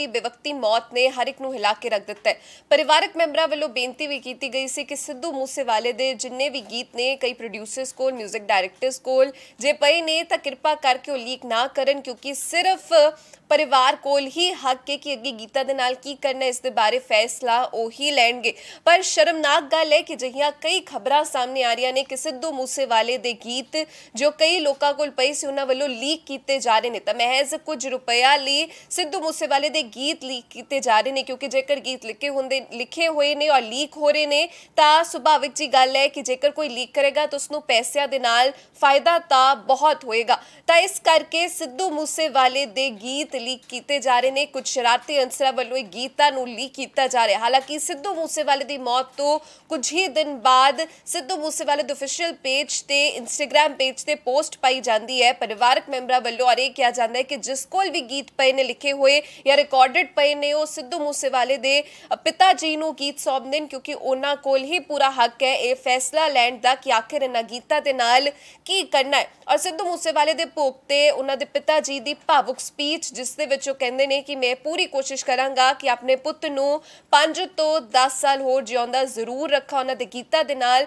ਦੀ ਬੇਵਕਤੀ ਮੌਤ ਨੇ ਹਰ ਇੱਕ ਨੂੰ ਹਿਲਾ ਕੇ ਰੱਖ ਦਿੱਤਾ ਹੈ ਪਰਿਵਾਰਕ ਮੈਂਬਰਾਂ ਵੱਲੋਂ ਬੇਨਤੀ ਵੀ ਕੀਤੀ ਗਈ ਸੀ ਕਿ ਸਿੱਧੂ ਮੂਸੇਵਾਲੇ ਦੇ ਜਿੰਨੇ ਵੀ ਗੀਤ ਨੇ ਕਈ ਪ੍ਰੋਡਿਊਸਰਸ ਕੋਲ 뮤직 ਡਾਇਰੈਕਟਰਸ ਕੋਲ ਜੇ ਪਏ ਨੇ ਤਾਂ ਕਿਰਪਾ ਕਰਕੇ ਉਹ ਲੀਕ ਨਾ ਕਰਨ ਕਿਉਂਕਿ ਸਿਰਫ ਪਰਿਵਾਰ ਕੋਲ ਹੀ ਹੱਕ ਹੈ ਕਿ ਅੱਗੇ ਗੀਤਾ ਦੇ ਨਾਲ ਕੀ ਕਰਨਾ ਇਸ ਦੇ ਬਾਰੇ ਫੈਸਲਾ ਉਹੀ ਲੈਣਗੇ ਪਰ ਸ਼ਰਮਨਾਕ ਗੱਲ ਹੈ ਕਿ ਜਹੀਆਂ ਕਈ ਖਬਰਾਂ ਸਾਹਮਣੇ ਆ ਰਹੀਆਂ ਨੇ ਕਿ ਸਿੱਧੂ ਮੂਸੇਵਾਲੇ ਦੇ ਗੀਤ ਜੋ ਕਈ ਲੋਕਾਂ ਕੋਲ ਪਏ ਸੀ ਉਹਨਾਂ ਵੱਲੋਂ ਲੀਕ ਕੀਤੇ ਜਾ ਰਹੇ ਨੇ ਤਾਂ ਮਹਿਜ਼ ਕੁਝ ਰੁਪਇਆ ਲਈ ਸਿੱਧੂ ਮੂਸੇਵਾਲੇ ਦੇ ਗੀਤ ਲੀਕ ਕੀਤੇ ਜਾ ਰਹੇ ਨੇ ਕਿਉਂਕਿ ਜੇਕਰ ਗੀਤ ਲਿਖੇ ਹੁੰਦੇ ਲਿਖੇ ਹੋਏ ਨੇ ਔਰ ਲੀਕ ਹੋ ਰਹੇ ਨੇ ਤਾਂ ਸੁਭਾਵਿਕ ਜੀ ਗੱਲ ਹੈ ਕਿ ਜੇਕਰ ਕੋਈ ਲੀਕ ਕਰੇਗਾ ਤਾਂ ਉਸ ਨੂੰ ਪੈਸਿਆਂ ਦੇ ਨਾਲ ਫਾਇਦਾ ਤਾਂ ਬਹੁਤ ਹੋਏਗਾ ਤਾਂ ਇਸ ਕਰਕੇ ਸਿੱਧੂ ਮੂਸੇਵਾਲੇ ਦੇ ਗੀਤ ਲੀਕ ਕੀਤੇ ਜਾ ਰਹੇ ਨੇ ਕੁਝ ਸ਼ਰਾਰਤੀ ਅੰਸਰਾ ਵੱਲੋਂ ਇਹ ਗੀਤਾਂ ਨੂੰ ਲੀਕ ਕੀਤਾ ਜਾ ਰਿਹਾ ਹਾਲਾਂਕਿ ਸਿੱਧੂ ਮੂਸੇਵਾਲੇ ਦੀ ਮੌਤ ਤੋਂ ਕੁਝ ਹੀ ਦਿਨ ਬਾਅਦ ਸਿੱਧੂ ਮੂਸੇਵਾਲੇ ਦੇ ਅਫੀਸ਼ੀਅਲ ਪੇਜ ਤੇ ਇੰਸਟਾਗ੍ਰam ਪੇਜ ਤੇ ਪੋਸਟ ਪਾਈ ਜਾਂਦੀ ਹੈ ਪਰਿਵਾਰਕ ਮੈਂਬਰਾਂ ਵੱਲੋਂ ਅਰੇ ਕਿਹਾ ਜਾਂਦਾ ਹੈ ਕਿ ਜਿਸ ਕੋਲ ਵੀ ਗੀਤ ਪਏ ਨੇ ਲਿਖੇ ਹੋਏ ਜਾਂ ਰਿਕਾਰਡਡ ਪਏ ਨੇ ਉਹ ਸਿੱਧੂ ਮੂਸੇਵਾਲੇ ਦੇ ਪਿਤਾ ਜੀ ਨੂੰ ਗੀਤ ਸੌਂਪਦੇ ਨੇ ਕਿਉਂਕਿ ਉਹਨਾਂ ਕੋਲ ਹੀ ਪੂਰਾ ਹੱਕ ਹੈ ਇਹ ਫੈਸਲਾ ਲੈਣ ਦਾ ਕਿ ਆਖਿਰ ਇਹਨਾਂ ਗੀਤਾਂ ਦੇ ਨਾਲ ਕੀ ਕਰਨਾ ਹੈ ਔਰ ਸਿੱਧੂ ਮੂਸੇਵਾਲੇ ਦੇ ਭੋਗ ਤੇ ਉਹਨਾਂ ਦੇ ਪਿਤਾ ਜੀ ਦੀ ਭਾਵੁਕ ਸਪੀਚ ਜਿਸ ਦੇ ਵਿੱਚ ਉਹ ਕਹਿੰਦੇ ਨੇ ਕਿ ਮੈਂ ਪੂਰੀ ਕੋਸ਼ਿਸ਼ ਕਰਾਂਗਾ ਕਿ ਆਪਣੇ ਪੁੱਤ ਨੂੰ 5 ਤੋਂ 10 ਸਾਲ ਹੋਰ ਜਿਉਂਦਾ ਜ਼ਰੂਰ ਰੱਖਾਂ ਉਹਨਾਂ ਦੇ ਗੀਤਾਂ ਦੇ ਨਾਲ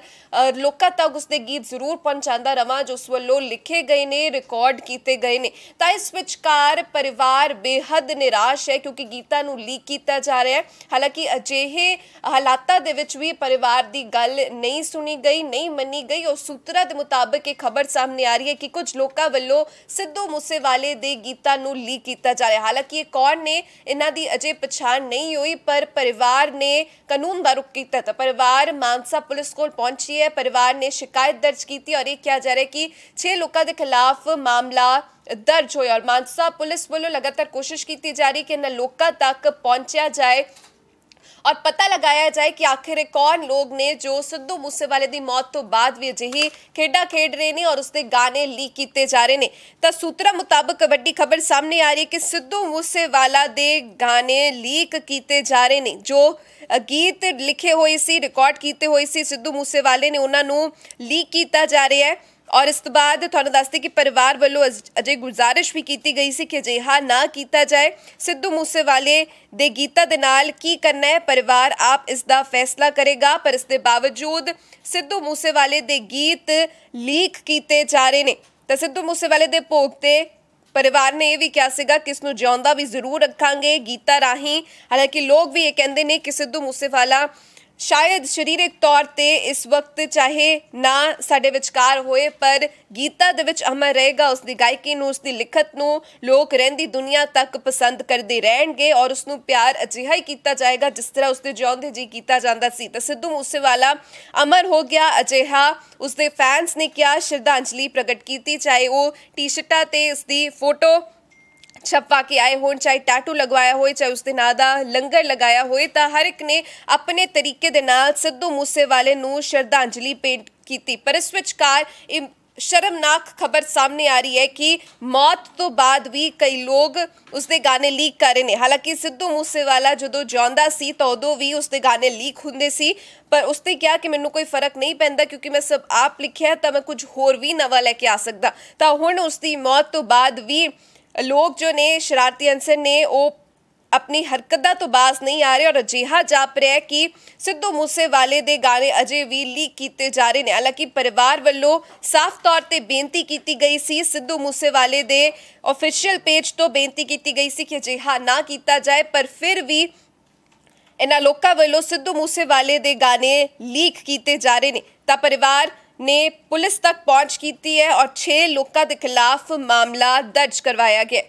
ਲੋਕਾਂ ਤੱਕ ਉਸ ਦੇ ਗੀਤ ਜ਼ਰੂਰ ਪਹੁੰਚਾਉਂਦਾ ਰਵਾਂ ਜੋ ਉਸ ਵੱਲੋਂ ਲਿਖੇ ਗਏ ਨੇ ਰਿਕਾਰਡ ਕੀਤੇ ਗਏ ਨੇ ਤਾਂ ਇਸ ਵਿਚਕਾਰ ਪਰਿਵਾਰ ਬੇਹੱਦ ਨਿਰਾਸ਼ ਹੈ ਕਿਉਂਕਿ ਗੀਤਾ ਨੂੰ ਲੀਕ ਕੀਤਾ ਜਾ ਰਿਹਾ ਹੈ ਹਾਲਾਂਕਿ ਅਜਿਹੇ ਹਾਲਾਤਾਂ ਦੇ ਵਿੱਚ ਵੀ ਪਰਿਵਾਰ ਦੀ ਗੱਲ ਨਹੀਂ ਸੁਣੀ ਗਈ ਨਹੀਂ ਮੰਨੀ ਗਈ ਉਹ ਸੂਤਰਾਂ ਦੇ ਮੁਤਾਬਕ ਇਹ ਖਬਰ ਸਾਹਮਣੇ ਆ ਰਹੀ ਹੈ ਕਿ ਕੁਝ ਲੋਕਾਂ ਵੱਲੋਂ ਸਿੱਧੂ ਮੂਸੇਵਾਲੇ ਦੇ ਗੀਤਾ ਨੂੰ ਲੀਕ ਕੀਤਾ ਜਾ ਰਿਹਾ ਹਾਲਾਂਕਿ ਇਹ ਕੌਣ ਨੇ ਇਹਨਾਂ ਦੀ ਅਜੇ ਪਛਾਣ ਨਹੀਂ ਹੋਈ ਪਰ ਪਰਿਵਾਰ ਨੇ ਕਾਨੂੰਨ ਦਾ ਰੁਖ ਕੀਤਾ ਤਾਂ ਪਰਿਵਾਰ ਮਾਨਸਾ ਪੁਲਿਸ ਕੋਲ ਪਹੁੰਚੀ ਹੈ ਪਰਿਵਾਰ ਨੇ ਸ਼ਿਕਾਇਤ ਦਰਜ ਕੀਤੀ ਔਰ ਇਹ ਕਿਹਾ ਜਾ ਰਿਹਾ ਕਿ 6 ਲੋਕਾਂ ਦੇ ਖਿਲਾਫ ਮਾਮਲਾ ਦਰਜ ਹੋਇਆ ਔਰ ਮਾਨਸਾ ਪੁਲਿਸ ਵੱਲੋਂ ਲਗਾਤਾਰ ਕੋਸ਼ਿਸ਼ ਕੀਤੀ ਜਾ ਰਹੀ ਕਿ ਇਹਨਾਂ ਲੋਕਾਂ ਤੱਕ ਪਹੁੰਚਿਆ ਜਾਏ ਔਰ ਪਤਾ ਲਗਾਇਆ ਜਾਏ ਕਿ ਆਖਿਰ ਕੌਣ ਲੋਕ ਨੇ ਜੋ ਸਿੱਧੂ ਮੂਸੇਵਾਲੇ ਦੀ ਮੌਤ ਤੋਂ ਬਾਅਦ ਵੀ ਅਜਿਹੀ ਖੇਡਾਂ ਖੇਡ ਰਹੇ ਨੇ ਔਰ ਉਸਦੇ ਗਾਣੇ ਲੀਕ ਕੀਤੇ ਜਾ ਰਹੇ ਨੇ ਤਾਂ ਸੂਤਰਾਂ ਮੁਤਾਬਕ ਵੱਡੀ ਖਬਰ ਸਾਹਮਣੇ ਆ ਰਹੀ ਹੈ ਕਿ ਸਿੱਧੂ ਮੂਸੇਵਾਲਾ ਦੇ ਗਾਣੇ ਲੀਕ ਕੀਤੇ ਜਾ ਰਹੇ ਨੇ ਜੋ ਗੀਤ ਲਿਖੇ ਹੋਏ ਸੀ ਰਿਕਾਰਡ ਕੀਤੇ ਹੋਏ ਸੀ ਸਿੱਧੂ ਮੂਸੇਵਾਲੇ ਨੇ ਉਹਨਾਂ ਨੂੰ ਲੀਕ ਕੀਤਾ ਜਾ ਰਿਹਾ ਹੈ ਔਰ ਇਸ ਤੋਂ ਬਾਅਦ ਤੁਹਾਨੂੰ ਦੱਸਦੇ ਕਿ ਪਰਿਵਾਰ ਵੱਲੋਂ ਅਜੇ ਗੁਜ਼ਾਰਿਸ਼ ਵੀ ਕੀਤੀ ਗਈ ਸੀ ਕਿ ਅਜਿਹਾ ਨਾ ਕੀਤਾ ਜਾਏ ਸਿੱਧੂ ਮੂਸੇਵਾਲੇ ਦੇ ਗੀਤਾ ਦੇ ਨਾਲ ਕੀ ਕਰਨਾ ਹੈ ਪਰਿਵਾਰ ਆਪ ਇਸ ਦਾ ਫੈਸਲਾ ਕਰੇਗਾ ਪਰ ਇਸ ਦੇ ਬਾਵਜੂਦ ਸਿੱਧੂ ਮੂਸੇਵਾਲੇ ਦੇ ਗੀਤ ਲੀਕ ਕੀਤੇ ਜਾ ਰਹੇ ਨੇ ਤਾਂ ਸਿੱਧੂ ਮੂਸੇਵਾਲੇ ਦੇ ਭੋਗ ਤੇ ਪਰਿਵਾਰ ਨੇ ਇਹ ਵੀ ਕਿਹਾ ਸੀਗਾ ਕਿਸ ਨੂੰ ਜਿਉਂਦਾ ਵੀ ਜ਼ਰੂਰ ਰੱਖਾਂਗੇ ਗੀਤਾ ਰਾਹੀਂ ਹਾਲਾਂਕਿ ਲੋਕ ਵੀ ਇਹ ਕਹਿੰਦੇ ਨੇ ਕਿ ਸਿੱਧੂ ਮੂਸੇਵਾਲਾ ਸ਼ਾਇਦ ਸਰੀਰਕ ਤੌਰ ਤੇ ਇਸ ਵਕਤ ਚਾਹੇ ਨਾ ਸਾਡੇ ਵਿਚਕਾਰ ਹੋਏ ਪਰ ਗੀਤਾ ਦੇ ਵਿੱਚ ਅਮਰ ਰਹੇਗਾ ਉਸ ਦੀ ਗਾਇਕੀ ਨੂੰ ਉਸ ਦੀ ਲਿਖਤ ਨੂੰ ਲੋਕ ਰਹਿੰਦੀ ਦੁਨੀਆ ਤੱਕ ਪਸੰਦ ਕਰਦੇ ਰਹਿਣਗੇ ਔਰ ਉਸ ਨੂੰ ਪਿਆਰ ਅਜਿਹਾ ਹੀ ਕੀਤਾ ਜਾਏਗਾ ਜਿਸ ਤਰ੍ਹਾਂ ਉਸ ਦੇ ਜਿਉਂਦੇ ਜੀ ਕੀਤਾ ਜਾਂਦਾ ਸੀ ਤਾਂ ਸਿੱਧੂ ਮੂਸੇਵਾਲਾ ਅਮਰ ਹੋ ਗਿਆ ਅਜਿਹਾ ਉਸ ਦੇ ਫੈਨਸ ਨੇ ਕਿਹਾ ਸ਼ਰਧਾਂਜਲੀ ਪ੍ਰਗਟ ਕੀਤੀ ਚਾਹੇ ਉਹ ਟੀ-ਸ਼ਰਟਾਂ ਤੇ ਉਸ ਦੀ ਫੋਟੋ ਛੱਪਾ ਕੇ ਆਏ ਹੋਣ ਚਾਹੇ ਟੈਟੂ ਲਗਵਾਇਆ ਹੋਏ ਚਾਹੇ ਉਸ ਦੇ ਨਾਂ ਦਾ ਲੰਗਰ ਲਗਾਇਆ ਹੋਏ ਤਾਂ ਹਰ ਇੱਕ ਨੇ ਆਪਣੇ ਤਰੀਕੇ ਦੇ ਨਾਲ ਸਿੱਧੂ ਮੂਸੇਵਾਲੇ ਨੂੰ ਸ਼ਰਧਾਂਜਲੀ ਭੇਟ ਕੀਤੀ ਪਰ ਇਸ ਵਿਚਕਾਰ ਸ਼ਰਮਨਾਕ ਖਬਰ ਸਾਹਮਣੇ ਆ ਰਹੀ ਹੈ ਕਿ ਮੌਤ ਤੋਂ ਬਾਅਦ ਵੀ ਕਈ ਲੋਕ ਉਸ ਦੇ ਗਾਣੇ ਲੀਕ ਕਰ ਰਹੇ ਨੇ ਹਾਲਾਂਕਿ ਸਿੱਧੂ ਮੂਸੇਵਾਲਾ ਜਦੋਂ ਜਿਉਂਦਾ ਸੀ ਤਾਂ ਉਦੋਂ ਵੀ ਉਸ ਦੇ ਗਾਣੇ ਲੀਕ ਹੁੰਦੇ ਸੀ ਪਰ ਉਸ ਤੇ ਕਿਹਾ ਕਿ ਮੈਨੂੰ ਕੋਈ ਫਰਕ ਨਹੀਂ ਪੈਂਦਾ ਕਿਉਂਕਿ ਮੈਂ ਸਭ ਆਪ ਲਿਖਿਆ ਤਾਂ ਮੈਂ ਕੁਝ ਹੋਰ ਵੀ ਨਵਾਂ ਲੈ ਕੇ ਆ ਸਕਦਾ ਤਾਂ ਹੁਣ ਉਸ ਦੀ ਮੌਤ ਤੋਂ ਬਾਅਦ ਵੀ ਲੋਕ ਜੋ ਨੇ ਸ਼ਰਾਰਤੀ ਅੰਸਰ ਨੇ ਉਹ ਆਪਣੀ ਹਰਕਤ ਦਾ ਤੋਂ ਬਾਸ ਨਹੀਂ ਆ ਰਹੇ ਔਰ ਅਜੀਹਾ ਜਾਪ ਰਿਹਾ ਕਿ ਸਿੱਧੂ ਮੂਸੇਵਾਲੇ ਦੇ ਗਾਣੇ ਅਜੇ ਵੀ ਲੀਕ ਕੀਤੇ ਜਾ ਰਹੇ ਨੇ ਹਾਲਾਂਕਿ ਪਰਿਵਾਰ ਵੱਲੋਂ ਸਾਫ਼ ਤੌਰ ਤੇ ਬੇਨਤੀ ਕੀਤੀ ਗਈ ਸੀ ਸਿੱਧੂ ਮੂਸੇਵਾਲੇ ਦੇ ਅਫੀਸ਼ੀਅਲ ਪੇਜ ਤੋਂ ਬੇਨਤੀ ਕੀਤੀ ਗਈ ਸੀ ਕਿ ਅਜਿਹਾ ਨਾ ਕੀਤਾ ਜਾਏ ਪਰ ਫਿਰ ਵੀ ਇਹਨਾਂ ਲੋਕਾਂ ਵੱਲੋਂ ਸਿੱਧੂ ਮੂਸੇਵਾਲੇ ਦੇ ਗਾਣੇ ਲੀਕ ਕੀਤੇ ਜਾ ਰਹੇ ਨੇ ਤਾਂ ਪਰਿਵਾਰ ਨੇ ਪੁਲਿਸ ਤੱਕ ਪਹੁੰਚ ਕੀਤੀ ਹੈ ਔਰ 6 ਲੋਕਾਂ ਦੇ ਖਿਲਾਫ ਮਾਮਲਾ ਦਰਜ ਕਰਵਾਇਆ ਗਿਆ